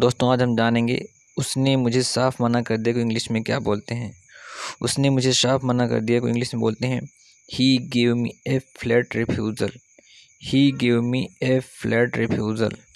दोस्तों आज हम जानेंगे उसने मुझे साफ मना कर दिया को इंग्लिश में क्या बोलते हैं उसने मुझे साफ मना कर दिया को इंग्लिश में बोलते हैं he gave me a flat refusal he gave me a flat refusal